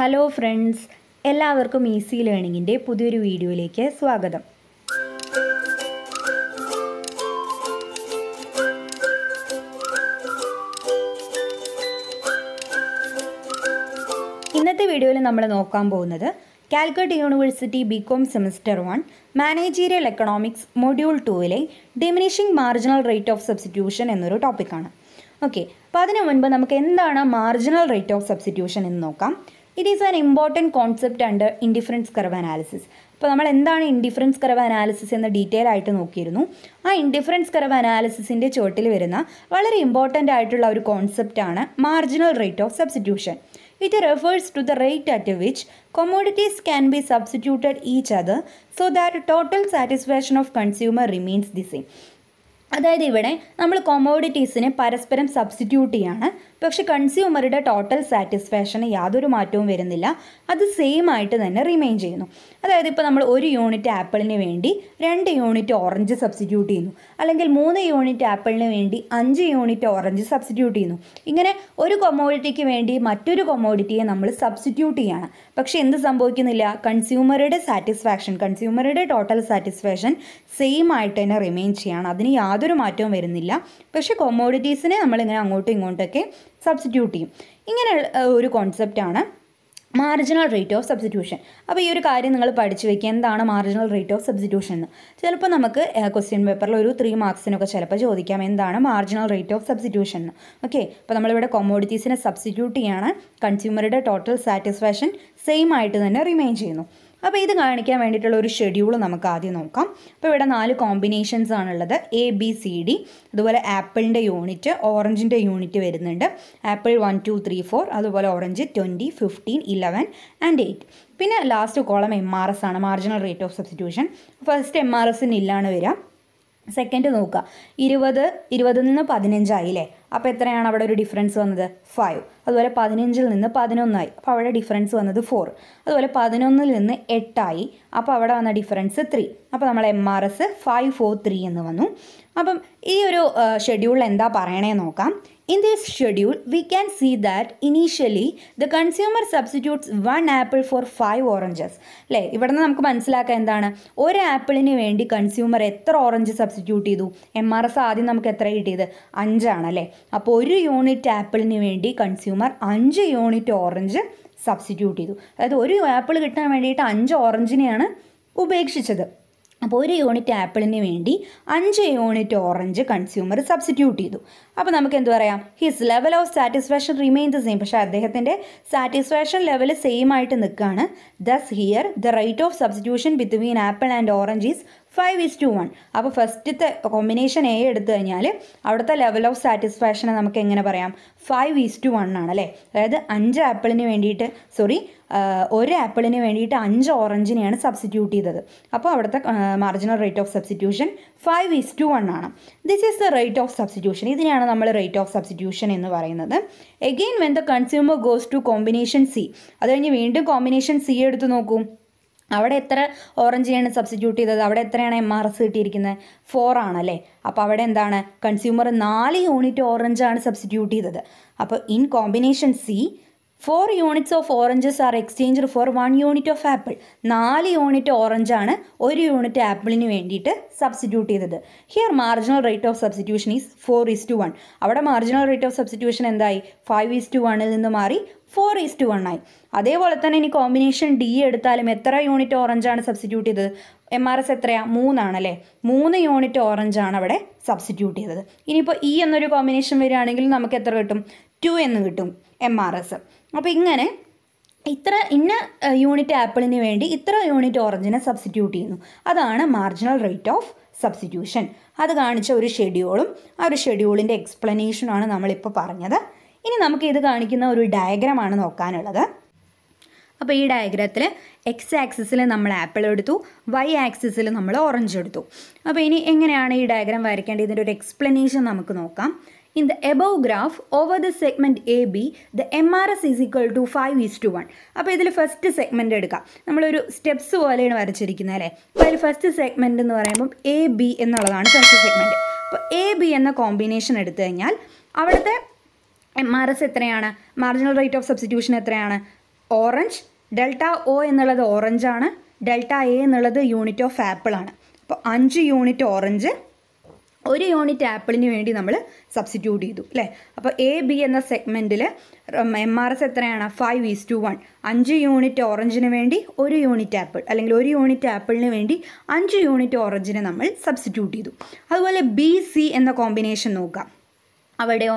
Hello friends എല്ലാവർക്കും easy ലേണിങ്ങിൻ്റെ പുതിയൊരു വീഡിയോയിലേക്ക് സ്വാഗതം ഇന്നത്തെ വീഡിയോയിൽ നമ്മൾ നോക്കാൻ പോകുന്നത് Calcutta university B com semester one managerial economics module ടുവിലെ diminishing marginal rate of substitution എന്നൊരു ടോപ്പിക്കാണ് ഓക്കെ അപ്പോൾ അതിനു മുൻപ് നമുക്ക് എന്താണ് മാർജിനൽ റേറ്റ് ഓഫ് സബ്സ്റ്റിറ്റ്യൂഷൻ എന്ന് നോക്കാം it is an important concept under indifference curve analysis അപ്പോൾ നമ്മൾ എന്താണ് ഇൻഡിഫറൻസ് കർവ് അനാലിസിസ് എന്ന് ഡീറ്റെയിൽ ആയിട്ട് നോക്കിയിരുന്നു ആ ഇൻഡിഫറൻസ് കർവ് അനാലിസിസിൻ്റെ ചുവട്ടിൽ വരുന്ന വളരെ ഇമ്പോർട്ടൻ്റ് ആയിട്ടുള്ള ഒരു കോൺസെപ്റ്റാണ് marginal rate of substitution it refers to the rate at which commodities can be substituted each other so that total satisfaction of consumer remains the same അതായത് ഇവിടെ നമ്മൾ കൊമോഡിറ്റീസിനെ പരസ്പരം സബ്സ്റ്റിറ്റ്യൂട്ട് ചെയ്യാണ് പക്ഷെ കൺസ്യൂമറുടെ ടോട്ടൽ സാറ്റിസ്ഫാക്ഷന് യാതൊരു മാറ്റവും വരുന്നില്ല അത് സെയിം ആയിട്ട് തന്നെ റിമെയിൻ ചെയ്യുന്നു അതായത് ഇപ്പോൾ നമ്മൾ ഒരു യൂണിറ്റ് ആപ്പിളിന് വേണ്ടി രണ്ട് യൂണിറ്റ് ഓറഞ്ച് സബ്സ്റ്റിറ്റ്യൂട്ട് ചെയ്യുന്നു അല്ലെങ്കിൽ മൂന്ന് യൂണിറ്റ് ആപ്പിളിന് വേണ്ടി അഞ്ച് യൂണിറ്റ് ഓറഞ്ച് സബ്സ്റ്റിറ്റ്യൂട്ട് ചെയ്യുന്നു ഇങ്ങനെ ഒരു കൊമോഡിറ്റിക്ക് വേണ്ടി മറ്റൊരു കൊമോഡിറ്റിയെ നമ്മൾ സബ്സ്റ്റിറ്റ്യൂട്ട് ചെയ്യാണ് പക്ഷേ എന്ത് സംഭവിക്കുന്നില്ല കൺസ്യൂമറുടെ സാറ്റിസ്ഫാക്ഷൻ കൺസ്യൂമറുടെ ടോട്ടൽ സാറ്റിസ്ഫാക്ഷൻ സെയിം ആയിട്ട് തന്നെ റിമെയിൻ ചെയ്യാണ് അതിന് യാതൊരു മാറ്റവും വരുന്നില്ല പക്ഷേ കൊമോഡിറ്റീസിനെ നമ്മളിങ്ങനെ അങ്ങോട്ടും ഇങ്ങോട്ടൊക്കെ സബ്സ്റ്റിറ്റ്യൂട്ട് ചെയ്യും ഇങ്ങനെ ഒരു കോൺസെപ്റ്റാണ് മാർജിനൽ റേറ്റ് ഓഫ് സബ്സ്റ്റിറ്റ്യൂഷൻ അപ്പോൾ ഈ ഒരു കാര്യം നിങ്ങൾ പഠിച്ചു വയ്ക്കുക എന്താണ് മാർജിനൽ റേറ്റ് ഓഫ് സബ്സ്റ്റിറ്റ്യൂഷൻ എന്ന് ചിലപ്പോൾ നമുക്ക് ക്വസ്റ്റ്യൻ പേപ്പറിൽ ഒരു ത്രീ മാർക്സിനൊക്കെ ചിലപ്പോൾ ചോദിക്കാം എന്താണ് മാർജിനൽ റേറ്റ് ഓഫ് സബ്സ്റ്റിറ്റ്യൂഷൻ എന്ന് ഓക്കെ അപ്പോൾ നമ്മളിവിടെ കൊമോഡിറ്റീസിനെ സബ്സ്റ്റിറ്റ്യൂട്ട് ചെയ്യുകയാണ് കൺസ്യൂമറുടെ ടോട്ടൽ സാറ്റിസ്ഫാക്ഷൻ സെയിം ആയിട്ട് തന്നെ റിമെയിൻ ചെയ്യുന്നു അപ്പോൾ ഇത് കാണിക്കാൻ വേണ്ടിയിട്ടുള്ള ഒരു ഷെഡ്യൂൾ നമുക്ക് ആദ്യം നോക്കാം അപ്പോൾ ഇവിടെ നാല് കോമ്പിനേഷൻസ് ആണുള്ളത് എ ബി സി ഡി അതുപോലെ ആപ്പിളിൻ്റെ യൂണിറ്റ് ഓറഞ്ചിൻ്റെ യൂണിറ്റ് വരുന്നുണ്ട് apple one two three four അതുപോലെ orange twenty fifteen eleven and eight പിന്നെ last column M R S ആണ് marginal rate of substitution first M R എസിന് ഇല്ലാണ് വരിക സെക്കൻഡ് നോക്കുക ഇരുപത് ഇരുപതിൽ നിന്ന് പതിനഞ്ചായില്ലേ അപ്പോൾ എത്രയാണ് അവിടെ ഒരു ഡിഫറൻസ് വന്നത് ഫൈവ് അതുപോലെ പതിനഞ്ചിൽ നിന്ന് പതിനൊന്നായി അപ്പോൾ അവിടെ ഡിഫറൻസ് വന്നത് ഫോർ അതുപോലെ പതിനൊന്നിൽ നിന്ന് എട്ടായി അപ്പോൾ അവിടെ വന്ന ഡിഫറൻസ് ത്രീ അപ്പോൾ നമ്മൾ M R S five four three എന്ന് വന്നു അപ്പം ഈ ഒരു ഷെഡ്യൂളിൽ എന്താ പറയണേ നോക്കാം In this schedule, we can see that initially the consumer substitutes one apple for five oranges. അല്ലേ ഇവിടെ നിന്ന് നമുക്ക് മനസ്സിലാക്കാം എന്താണ് ഒരു ആപ്പിളിന് വേണ്ടി കൺസ്യൂമർ എത്ര ഓറഞ്ച് സബ്സ്റ്റിറ്റ്യൂട്ട് ചെയ്തു എം ആർ എസ് ആദ്യം നമുക്ക് എത്ര കിട്ടിയത് അഞ്ചാണ് അല്ലേ അപ്പോൾ ഒരു യൂണിറ്റ് ആപ്പിളിന് വേണ്ടി കൺസ്യൂമർ അഞ്ച് യൂണിറ്റ് ഓറഞ്ച് സബ്സ്റ്റിറ്റ്യൂട്ട് ചെയ്തു അതായത് ഒരു ആപ്പിൾ കിട്ടാൻ വേണ്ടിയിട്ട് അഞ്ച് ഓറഞ്ചിനെയാണ് ഉപേക്ഷിച്ചത് അപ്പോൾ ഒരു യൂണിറ്റ് ആപ്പിളിന് വേണ്ടി അഞ്ച് യൂണിറ്റ് ഓറഞ്ച് കൺസ്യൂമർ സബ്സ്റ്റിറ്റ്യൂട്ട് ചെയ്തു അപ്പോൾ നമുക്ക് എന്ത് പറയാം his level of satisfaction remain the same പക്ഷേ അദ്ദേഹത്തിൻ്റെ സാറ്റിസ്ഫാക്ഷൻ ലെവൽ സെയിം ആയിട്ട് നിൽക്കുകയാണ് thus here the rate of substitution between apple and orange is five is to one അപ്പോൾ ഫസ്റ്റത്തെ കോമ്പിനേഷൻ എ എടുത്തു കഴിഞ്ഞാൽ അവിടുത്തെ ലെവൽ ഓഫ് സാറ്റിസ്ഫാക്ഷനെ നമുക്ക് എങ്ങനെ പറയാം ഫൈവ് ഈസ് ടു വൺ ആണ് അല്ലേ അതായത് അഞ്ച് ആപ്പിളിന് വേണ്ടിയിട്ട് സോറി ഒരു ആപ്പിളിന് വേണ്ടിയിട്ട് അഞ്ച് ഓറഞ്ചിനെയാണ് സബ്സ്റ്റിറ്റ്യൂട്ട് ചെയ്തത് അപ്പോൾ അവിടുത്തെ marginal rate of substitution five is to one ആണ് this is the rate of substitution ഇതിനെയാണ് നമ്മൾ റേറ്റ് ഓഫ് സബ്സ്റ്റിറ്റ്യൂഷൻ എന്ന് പറയുന്നത് again when the consumer goes to combination C അത് കഴിഞ്ഞ് വീണ്ടും കോമ്പിനേഷൻ സി എടുത്ത് നോക്കും അവിടെ എത്ര ഓറഞ്ചിനെയാണ് സബ്സ്റ്റിറ്റ്യൂട്ട് ചെയ്തത് അവിടെ എത്രയാണ് എം ആർ എസ് കിട്ടിയിരിക്കുന്നത് ഫോർ ആണല്ലേ അപ്പോൾ അവിടെ എന്താണ് കൺസ്യൂമർ നാല് യൂണിറ്റ് ഓറഞ്ചാണ് സബ്സ്റ്റിറ്റ്യൂട്ട് ചെയ്തത് അപ്പോൾ in combination C four units of oranges are exchanged for one unit of apple നാല് യൂണിറ്റ് ഓറഞ്ച് ആണ് ഒരു യൂണിറ്റ് ആപ്പിളിന് വേണ്ടിയിട്ട് സബ്സ്റ്റിറ്റ്യൂട്ട് ചെയ്തത് here marginal rate of substitution is four is to one അവിടെ മാർജിനൽ റേറ്റ് ഓഫ് സബ്സ്റ്റിറ്റ്യൂഷൻ എന്തായി five is to വണ്ണിൽ നിന്ന് മാറി ഫോർ ഈസ് ടു വൺ ആയി അതേപോലെ തന്നെ ഇനി കോമ്പിനേഷൻ ഡി എടുത്താലും എത്ര യൂണിറ്റ് ഓറഞ്ച് ആണ് സബ്സ്റ്റിറ്റ്യൂട്ട് ചെയ്തത് എം ആർ എസ് എത്രയാണ് മൂന്നാണല്ലേ മൂന്ന് യൂണിറ്റ് ആണ് അവിടെ സബ്സ്റ്റിറ്റ്യൂട്ട് ചെയ്തത് ഇനിയിപ്പോൾ ഇ e എന്നൊരു കോമ്പിനേഷൻ വരികയാണെങ്കിൽ നമുക്ക് എത്ര കിട്ടും ടു എന്ന് കിട്ടും എം ആർ എസ് അപ്പോൾ ഇങ്ങനെ ഇത്ര ഇന്ന യൂണിറ്റ് ആപ്പിളിന് വേണ്ടി ഇത്ര യൂണിറ്റ് ഓറഞ്ചിനെ സബ്സ്റ്റിറ്റ്യൂട്ട് ചെയ്യുന്നു അതാണ് മാർജിനൽ റേറ്റ് ഓഫ് സബ്സ്റ്റിറ്റ്യൂഷൻ അത് കാണിച്ച ഒരു ഷെഡ്യൂളും ആ ഒരു ഷെഡ്യൂളിൻ്റെ എക്സ്പ്ലനേഷനുമാണ് നമ്മളിപ്പോൾ പറഞ്ഞത് ഇനി നമുക്ക് ഇത് കാണിക്കുന്ന ഒരു ഡയഗ്രാമാണ് നോക്കാനുള്ളത് അപ്പോൾ ഈ ഡയഗ്രത്തിൽ എക്സ് ആക്സിസിൽ നമ്മൾ ആപ്പിൾ എടുത്തു വൈ ആക്സിസിൽ നമ്മൾ ഓറഞ്ച് എടുത്തു അപ്പോൾ ഇനി എങ്ങനെയാണ് ഈ ഡയഗ്രാം വരയ്ക്കേണ്ടത് ഇതിൻ്റെ ഒരു എക്സ്പ്ലനേഷൻ നമുക്ക് നോക്കാം In the above graph, over the segment AB, the MRS is equal to 5 is to 1. അപ്പോൾ ഇതിൽ ഫസ്റ്റ് സെഗ്മെൻ്റ് എടുക്കാം നമ്മളൊരു സ്റ്റെപ്സ് പോലെയാണ് വരച്ചിരിക്കുന്നത് അല്ലേ അപ്പോൾ അതിൽ ഫസ്റ്റ് സെഗ്മെൻ്റ് എന്ന് പറയുമ്പം എ ബി എന്നുള്ളതാണ് ഫസ്റ്റ് സെഗ്മെൻറ്റ് അപ്പോൾ എ ബി എന്ന കോമ്പിനേഷൻ എടുത്തു കഴിഞ്ഞാൽ അവിടുത്തെ എം ആർ എസ് എത്രയാണ് മാർജിനൽ റേറ്റ് ഓഫ് സബ്സ്റ്റിറ്റ്യൂഷൻ എത്രയാണ് ഓറഞ്ച് ഡെൽറ്റ ഒ എന്നുള്ളത് ഓറഞ്ചാണ് ഡെൽറ്റ എ എന്നുള്ളത് യൂണിറ്റ് ഓഫ് ആപ്പിളാണ് അപ്പോൾ അഞ്ച് യൂണിറ്റ് ഓറഞ്ച് ഒരു യൂണിറ്റ് ആപ്പിളിന് വേണ്ടി നമ്മൾ സബ്സ്റ്റിറ്റ്യൂട്ട് ചെയ്തു അല്ലേ അപ്പോൾ എ ബി എന്ന സെഗ്മെൻറ്റിൽ എം ആർ എസ് എത്രയാണ് ഫൈവ് ഈസ് ടു വൺ അഞ്ച് യൂണിറ്റ് ഓറഞ്ചിന് വേണ്ടി ഒരു യൂണിറ്റ് ആപ്പിൾ അല്ലെങ്കിൽ ഒരു യൂണിറ്റ് ആപ്പിളിന് വേണ്ടി അഞ്ച് യൂണിറ്റ് ഓറഞ്ചിനെ നമ്മൾ സബ്സ്റ്റിറ്റ്യൂട്ട് ചെയ്തു അതുപോലെ ബി സി എന്ന കോമ്പിനേഷൻ നോക്കാം അവിടെയോ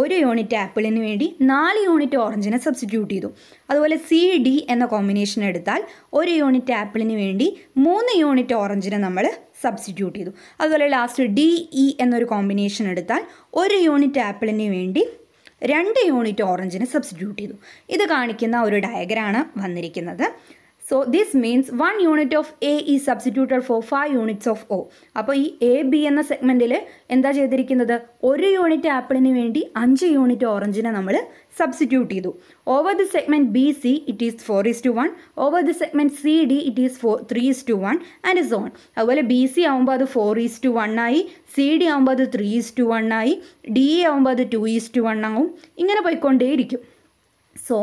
ഒരു യൂണിറ്റ് ആപ്പിളിന് വേണ്ടി നാല് യൂണിറ്റ് ഓറഞ്ചിനെ സബ്സ്റ്റിറ്റ്യൂട്ട് ചെയ്തു അതുപോലെ സി ഡി എന്ന കോമ്പിനേഷൻ എടുത്താൽ ഒരു യൂണിറ്റ് ആപ്പിളിന് വേണ്ടി മൂന്ന് യൂണിറ്റ് ഓറഞ്ചിനെ നമ്മൾ സബ്സ്റ്റിറ്റ്യൂട്ട് ചെയ്തു അതുപോലെ ലാസ്റ്റ് ഡി ഇ എന്നൊരു കോമ്പിനേഷൻ എടുത്താൽ ഒരു യൂണിറ്റ് ആപ്പിളിന് വേണ്ടി രണ്ട് യൂണിറ്റ് ഓറഞ്ചിന് സബ്സ്റ്റിറ്റ്യൂട്ട് ചെയ്തു ഇത് കാണിക്കുന്ന ഒരു ഡയഗ്രാണ് വന്നിരിക്കുന്നത് so this means one unit of A is substituted for five units of O അപ്പോൾ ഈ എ ബി എന്ന സെഗ്മെൻറ്റിൽ എന്താ ചെയ്തിരിക്കുന്നത് ഒരു യൂണിറ്റ് ആപ്പിളിന് വേണ്ടി അഞ്ച് യൂണിറ്റ് ഓറഞ്ചിനെ നമ്മൾ സബ്സ്റ്റിറ്റ്യൂട്ട് ചെയ്തു over the segment B C it is four is to one over the segment C D it is four three is to one and so on അതുപോലെ ബി സി ആകുമ്പോൾ അത് four is to one ആയി C D ആകുമ്പോൾ അത് three is to one ആയി D A ആകുമ്പോൾ അത് two is to one ആവും ഇങ്ങനെ പോയിക്കൊണ്ടേയിരിക്കും so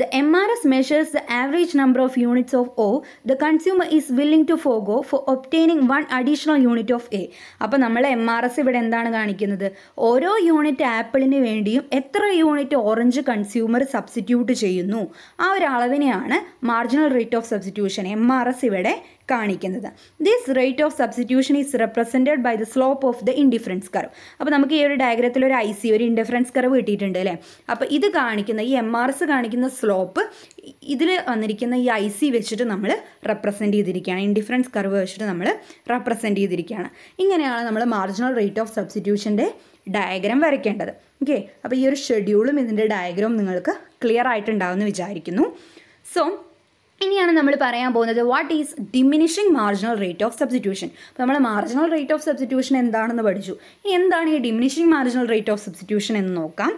The MRS measures the average number of units of O the consumer is willing to forego for obtaining one additional unit of A. അപ്പോൾ നമ്മൾ M R S ഇവിടെ എന്താണ് കാണിക്കുന്നത് ഓരോ unit ആപ്പിളിന് വേണ്ടിയും എത്ര യൂണിറ്റ് ഓറഞ്ച് കൺസ്യൂമർ സബ്സ്റ്റിറ്റ്യൂട്ട് ചെയ്യുന്നു ആ ഒരു അളവിനെയാണ് marginal rate of substitution M R S ഇവിടെ കാണിക്കുന്നത് this rate of substitution is represented by the slope of the indifference curve അപ്പോൾ നമുക്ക് ഈ ഒരു ഡയഗ്രത്തിൽ ഒരു ഐ സി ഒരു ഇൻഡിഫറൻസ് കർവ് കിട്ടിയിട്ടുണ്ട് അല്ലേ അപ്പോൾ ഇത് കാണിക്കുന്ന ഈ എം ആർ എസ് കാണിക്കുന്ന സ്ലോപ്പ് ഇതിൽ വന്നിരിക്കുന്ന ഈ ഐ സി വെച്ചിട്ട് നമ്മൾ റെപ്രസെൻറ്റ് ചെയ്തിരിക്കുകയാണ് ഇൻഡിഫറൻസ് കർവ് വെച്ചിട്ട് നമ്മൾ റെപ്രസെൻറ്റ് ചെയ്തിരിക്കുകയാണ് ഇങ്ങനെയാണ് നമ്മൾ മാർജിനൽ റേറ്റ് ഓഫ് സബ്സ്റ്റിറ്റ്യൂഷൻ്റെ ഡയഗ്രാം വരയ്ക്കേണ്ടത് ഓക്കെ അപ്പോൾ ഈ ഒരു ഷെഡ്യൂളും ഇതിൻ്റെ ഡയഗ്രാം നിങ്ങൾക്ക് ക്ലിയർ ആയിട്ടുണ്ടാവുമെന്ന് വിചാരിക്കുന്നു സോ ഇനിയാണ് നമ്മൾ പറയാൻ പോകുന്നത് what is diminishing marginal rate of substitution അപ്പോൾ നമ്മൾ മാർജിനൽ റേറ്റ് ഓഫ് സബ്സ്റ്റിറ്റ്യൂഷൻ എന്താണെന്ന് പഠിച്ചു ഇനി എന്താണ് ഈ diminishing marginal rate of substitution എന്ന് നോക്കാം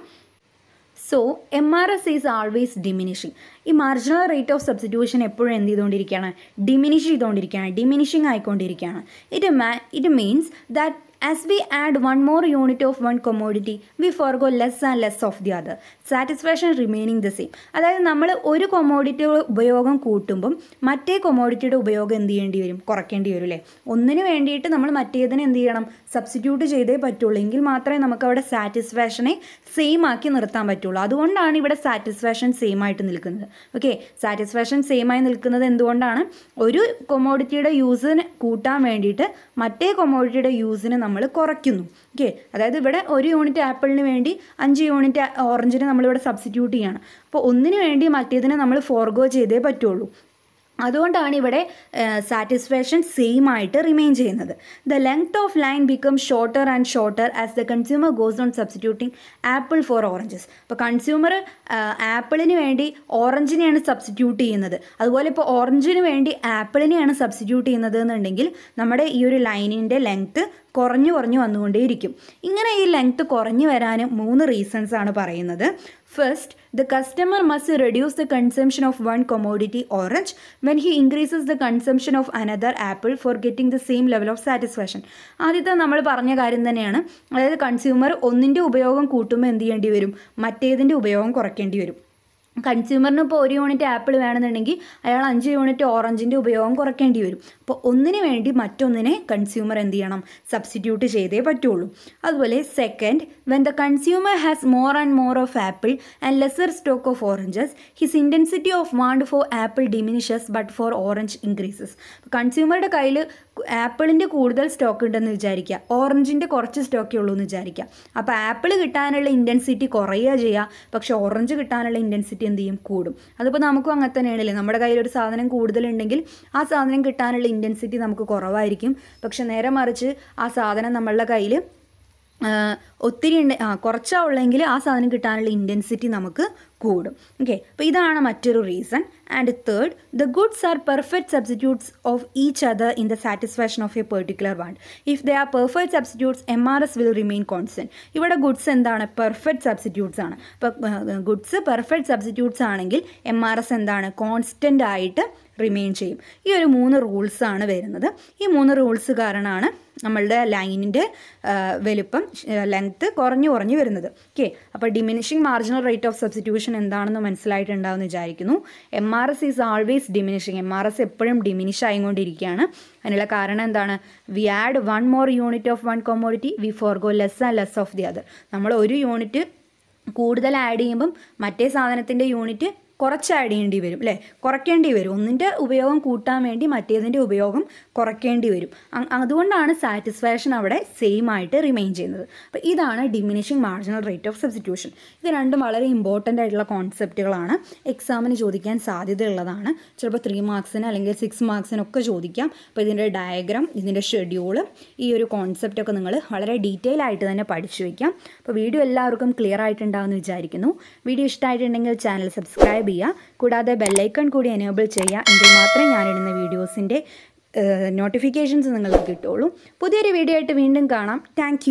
so M R S is always diminishing ഈ മാർജിനൽ റേറ്റ് ഓഫ് സബ്സ്റ്റിറ്റ്യൂഷൻ എപ്പോഴും എന്ത് ചെയ്തുകൊണ്ടിരിക്കുകയാണ് ഡിമിനിഷ് ചെയ്തുകൊണ്ടിരിക്കുകയാണ് ഡിമിനിഷിങ് ആയിക്കൊണ്ടിരിക്കുകയാണ് ഇറ്റ് മാ it means that As we add one more unit of one commodity, we forego less and less of the other. Satisfaction remaining the same. അതായത് നമ്മൾ ഒരു കൊമോഡിറ്റിയുടെ ഉപയോഗം കൂട്ടുമ്പം മറ്റേ കൊമോഡിറ്റിയുടെ ഉപയോഗം എന്ത് ചെയ്യേണ്ടി വരും കുറയ്ക്കേണ്ടി വരും അല്ലേ ഒന്നിന് വേണ്ടിയിട്ട് നമ്മൾ മറ്റേതിനെ എന്ത് ചെയ്യണം സബ്സ്റ്റിറ്റ്യൂട്ട് ചെയ്തേ പറ്റുള്ളൂ എങ്കിൽ മാത്രമേ നമുക്ക് അവിടെ സാറ്റിസ്ഫാക്ഷനെ സെയിം ആക്കി നിർത്താൻ പറ്റുള്ളൂ അതുകൊണ്ടാണ് ഇവിടെ സാറ്റിസ്ഫാക്ഷൻ സെയിം ആയിട്ട് നിൽക്കുന്നത് ഓക്കെ സാറ്റിസ്ഫാക്ഷൻ സെയിം ആയി നിൽക്കുന്നത് എന്തുകൊണ്ടാണ് ഒരു കൊമോഡിറ്റിയുടെ യൂസിന് കൂട്ടാൻ വേണ്ടിയിട്ട് മറ്റേ കൊമോഡിറ്റിയുടെ യൂസിന് നമ്മൾ നമ്മൾ കുറയ്ക്കുന്നു ഓക്കെ അതായത് ഇവിടെ ഒരു യൂണിറ്റ് ആപ്പിളിന് വേണ്ടി അഞ്ച് യൂണിറ്റ് ഓറഞ്ചിനെ നമ്മളിവിടെ സബ്സ്റ്റിറ്റ്യൂട്ട് ചെയ്യണം അപ്പോൾ ഒന്നിന് വേണ്ടി മറ്റേതിനെ നമ്മൾ ഫോർഗോ ചെയ്തേ പറ്റുള്ളൂ അതുകൊണ്ടാണ് ഇവിടെ സാറ്റിസ്ഫാക്ഷൻ സെയിം ആയിട്ട് റിമെയിൻ ചെയ്യുന്നത് the length of line become shorter and shorter as the consumer goes on substituting apple for oranges അപ്പോൾ കൺസ്യൂമർ ആപ്പിളിന് വേണ്ടി ഓറഞ്ചിനെയാണ് സബ്സ്റ്റിറ്റ്യൂട്ട് ചെയ്യുന്നത് അതുപോലെ ഇപ്പോൾ ഓറഞ്ചിന് വേണ്ടി ആപ്പിളിനെയാണ് സബ്സ്റ്റിറ്റ്യൂട്ട് ചെയ്യുന്നത് എന്നുണ്ടെങ്കിൽ നമ്മുടെ ഈ ഒരു ലൈനിൻ്റെ ലെങ്ത്ത് കുറഞ്ഞു കുറഞ്ഞു വന്നുകൊണ്ടേയിരിക്കും ഇങ്ങനെ ഈ ലെങ്ത് കുറഞ്ഞു വരാന് മൂന്ന് റീസൺസ് ആണ് പറയുന്നത് first the customer must reduce the consumption of one commodity orange when he increases the consumption of another apple for getting the same level of satisfaction ആദ്യത്തെ നമ്മൾ പറഞ്ഞ കാര്യം തന്നെയാണ് അതായത് കൺസ്യൂമർ ഒന്നിൻ്റെ ഉപയോഗം കൂട്ടുമ്പോൾ എന്ത് ചെയ്യേണ്ടി വരും മറ്റേതിൻ്റെ ഉപയോഗം കുറയ്ക്കേണ്ടി വരും കൺസ്യൂമറിന് ഇപ്പോൾ ഒരു യൂണിറ്റ് ആപ്പിൾ വേണമെന്നുണ്ടെങ്കിൽ അയാൾ അഞ്ച് യൂണിറ്റ് ഓറഞ്ചിൻ്റെ ഉപയോഗം കുറയ്ക്കേണ്ടി വരും അപ്പോൾ ഒന്നിന് വേണ്ടി മറ്റൊന്നിനെ കൺസ്യൂമർ എന്ത് ചെയ്യണം സബ്സ്റ്റിറ്റ്യൂട്ട് ചെയ്തേ പറ്റുള്ളൂ അതുപോലെ second when the consumer has more and more of apple and lesser stock of oranges his intensity of want for apple diminishes but for orange increases കൺസ്യൂമറുടെ കയ്യിൽ ആപ്പിളിൻ്റെ കൂടുതൽ സ്റ്റോക്ക് ഉണ്ടെന്ന് വിചാരിക്കുക ഓറഞ്ചിൻ്റെ കുറച്ച് സ്റ്റോക്കേ ഉള്ളൂ എന്ന് വിചാരിക്കുക അപ്പോൾ ആപ്പിൾ കിട്ടാനുള്ള ഇൻറ്റൻസിറ്റി കുറയുക ചെയ്യുക പക്ഷേ ഓറഞ്ച് കിട്ടാനുള്ള ഇൻറ്റൻസിറ്റി എന്ത് ചെയ്യും കൂടും അതിപ്പോൾ നമുക്കും അങ്ങനെ തന്നെയാണല്ലേ നമ്മുടെ കയ്യിൽ ഒരു സാധനം കൂടുതലുണ്ടെങ്കിൽ ആ സാധനം കിട്ടാനുള്ള ഇൻറ്റൻസിറ്റി നമുക്ക് കുറവായിരിക്കും പക്ഷെ നേരെ മറിച്ച് ആ സാധനം നമ്മളുടെ കയ്യിൽ ഒത്തിരി ഉണ്ട് ആ കുറച്ചാ ഉള്ളെങ്കിൽ ആ സാധനം കിട്ടാനുള്ള ഇൻറ്റൻസിറ്റി നമുക്ക് കൂടും ഓക്കെ അപ്പോൾ ഇതാണ് മറ്റൊരു reason and third the goods are perfect substitutes of each other in the satisfaction of a particular want if they are perfect substitutes M R S will remain constant ഇവിടെ goods എന്താണ് perfect substitutes ആണ് അപ്പോൾ goods perfect substitutes ആണെങ്കിൽ M R S എന്താണ് constant ആയിട്ട് remain ചെയ്യും ഈ ഒരു മൂന്ന് റൂൾസാണ് വരുന്നത് ഈ മൂന്ന് റൂൾസ് കാരണമാണ് നമ്മളുടെ ലൈനിൻ്റെ വലുപ്പം ലെങ്ത്ത് കുറഞ്ഞു കുറഞ്ഞു വരുന്നത് ഓക്കെ അപ്പോൾ diminishing marginal rate of substitution എന്താണെന്ന് മനസ്സിലായിട്ടുണ്ടാവുമെന്ന് വിചാരിക്കുന്നു M R S is always diminishing M R S എപ്പോഴും ഡിമിനിഷ് ആയിക്കൊണ്ടിരിക്കുകയാണ് അതിനുള്ള കാരണം എന്താണ് we add one more unit of one commodity we forgo less and less of the other നമ്മൾ ഒരു യൂണിറ്റ് കൂടുതൽ ആഡ് ചെയ്യുമ്പം മറ്റേ സാധനത്തിൻ്റെ യൂണിറ്റ് കുറച്ച് ആഡ് ചെയ്യേണ്ടി വരും അല്ലേ കുറയ്ക്കേണ്ടി വരും ഒന്നിൻ്റെ ഉപയോഗം കൂട്ടാൻ വേണ്ടി മറ്റേതിൻ്റെ ഉപയോഗം കുറയ്ക്കേണ്ടി വരും അതുകൊണ്ടാണ് സാറ്റിസ്ഫാക്ഷൻ അവിടെ സെയിം ആയിട്ട് റിമെയിൻ ചെയ്യുന്നത് അപ്പോൾ ഇതാണ് diminishing marginal rate of substitution ഇത് രണ്ടും വളരെ ഇമ്പോർട്ടൻ്റ് ആയിട്ടുള്ള കോൺസെപ്റ്റുകളാണ് എക്സാമിന് ചോദിക്കാൻ സാധ്യതയുള്ളതാണ് ചിലപ്പോൾ ത്രീ മാർക്സിന് അല്ലെങ്കിൽ സിക്സ് മാർക്സിനൊക്കെ ചോദിക്കാം അപ്പോൾ ഇതിൻ്റെ ഡയഗ്രാം ഇതിൻ്റെ ഷെഡ്യൂൾ ഈ ഒരു കോൺസെപ്റ്റൊക്കെ നിങ്ങൾ വളരെ ഡീറ്റെയിൽ ആയിട്ട് തന്നെ പഠിച്ചു വയ്ക്കാം അപ്പോൾ വീഡിയോ എല്ലാവർക്കും ക്ലിയർ ആയിട്ടുണ്ടാകുമെന്ന് വിചാരിക്കുന്നു വീഡിയോ ഇഷ്ടമായിട്ടുണ്ടെങ്കിൽ ചാനൽ സബ്സ്ക്രൈബ് സബ്സ്ക്രൈബ് ചെയ്യുക കൂടാതെ ബെല്ലൈക്കൺ കൂടി എനേബിൾ ചെയ്യുക എങ്കിൽ മാത്രമേ ഞാനിടുന്ന വീഡിയോസിൻ്റെ നോട്ടിഫിക്കേഷൻസ് നിങ്ങൾക്ക് കിട്ടുള്ളൂ പുതിയൊരു വീഡിയോ ആയിട്ട് വീണ്ടും കാണാം താങ്ക്